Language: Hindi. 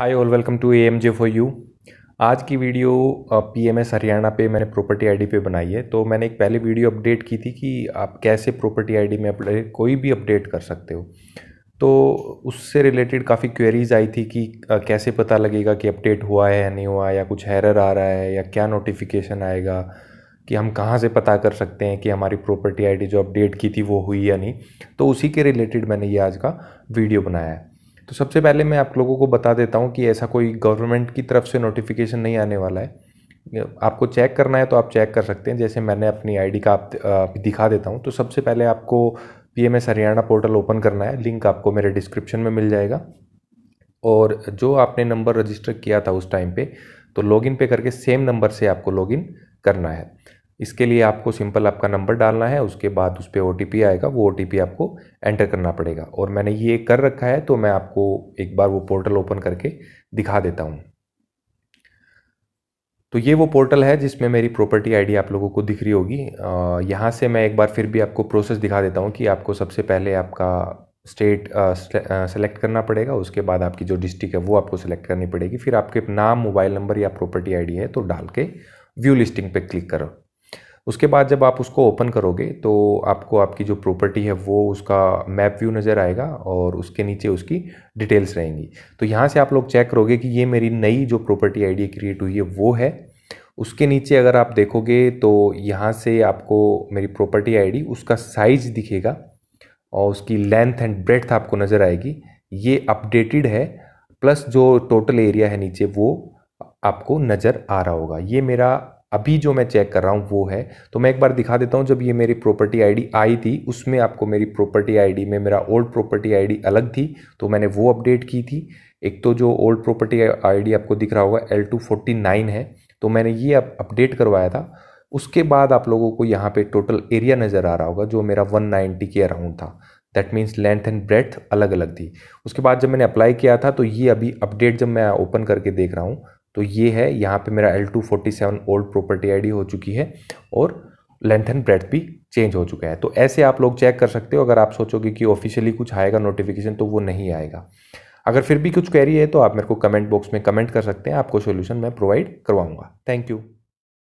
hi all welcome to A M J for you आज की video P M S Haryana पे मैंने प्रॉपर्टी आईडी पे बनाई है तो मैंने एक पहले वीडियो अपडेट की थी कि आप कैसे प्रॉपर्टी आईडी में अपडेट कोई भी अपडेट कर सकते हो तो उससे रिलेटेड काफ़ी क्वेरीज आई थी कि कैसे पता लगेगा कि अपडेट हुआ है या नहीं हुआ या कुछ हैरर आ रहा है या क्या नोटिफिकेशन आएगा कि हम कहाँ से पता कर सकते हैं कि हमारी प्रॉपर्टी आईडी जो अपडेट की थी वो हुई या नहीं तो उसी के रिलेटेड मैंने ये आज का वीडियो बनाया है तो सबसे पहले मैं आप लोगों को बता देता हूँ कि ऐसा कोई गवर्नमेंट की तरफ से नोटिफिकेशन नहीं आने वाला है आपको चेक करना है तो आप चेक कर सकते हैं जैसे मैंने अपनी आईडी का आप दिखा देता हूँ तो सबसे पहले आपको P M S Haryana portal open करना है लिंक आपको मेरे डिस्क्रिप्शन में मिल जाएगा और जो आपने नंबर रजिस्टर किया था उस टाइम पे तो लॉगिन पे करके सेम नंबर से आपको लॉगिन करना है इसके लिए आपको सिंपल आपका नंबर डालना है उसके बाद उस पर ओ आएगा वो ओ आपको एंटर करना पड़ेगा और मैंने ये कर रखा है तो मैं आपको एक बार वो पोर्टल ओपन करके दिखा देता हूँ तो ये वो पोर्टल है जिसमें मेरी प्रॉपर्टी आईडी आप लोगों को दिख रही होगी यहाँ से मैं एक बार फिर भी आपको प्रोसेस दिखा देता हूँ कि आपको सबसे पहले आपका स्टेट सेलेक्ट करना पड़ेगा उसके बाद आपकी जो डिस्ट्रिक्ट है वो आपको सेलेक्ट करनी पड़ेगी फिर आपके नाम मोबाइल नंबर या प्रॉपर्टी आईडी है तो डाल के व्यू लिस्टिंग पे क्लिक करो उसके बाद जब आप उसको ओपन करोगे तो आपको आपकी जो प्रॉपर्टी है वो उसका मैप व्यू नज़र आएगा और उसके नीचे उसकी डिटेल्स रहेंगी तो यहाँ से आप लोग चेक करोगे कि ये मेरी नई जो प्रॉपर्टी आई क्रिएट हुई है वो है उसके नीचे अगर आप देखोगे तो यहाँ से आपको मेरी प्रॉपर्टी आई उसका साइज दिखेगा और उसकी लेंथ एंड ब्रेथ आपको नज़र आएगी ये अपडेटेड है प्लस जो टोटल एरिया है नीचे वो आपको नज़र आ रहा होगा ये मेरा अभी जो मैं चेक कर रहा हूँ वो है तो मैं एक बार दिखा देता हूँ जब ये मेरी प्रॉपर्टी आईडी आई थी उसमें आपको मेरी प्रॉपर्टी आईडी में मेरा ओल्ड प्रॉपर्टी आईडी अलग थी तो मैंने वो अपडेट की थी एक तो जो ओल्ड प्रॉपर्टी आईडी आपको दिख रहा होगा एल टू फोर्टी नाइन है तो मैंने ये अपडेट करवाया था उसके बाद आप लोगों को यहाँ पे टोटल एरिया नज़र आ रहा होगा जो मेरा 190 के अराउंड था that means length and breadth अलग अलग थी उसके बाद जब मैंने अप्लाई किया था तो ये अभी अपडेट जब मैं ओपन करके देख रहा हूँ तो ये है यहाँ पे मेरा L two forty seven old property ID हो चुकी है और लेंथ एंड ब्रेथ भी चेंज हो चुका है तो ऐसे आप लोग चेक कर सकते हो अगर आप सोचोगे कि ऑफिशियली कुछ आएगा नोटिफिकेशन तो वो नहीं आएगा अगर फिर भी कुछ कह रही है तो आप मेरे को कमेंट बॉक्स में कमेंट कर सकते हैं आपको सोल्यूशन मैं प्रोवाइड करवाऊँगा थैंक यू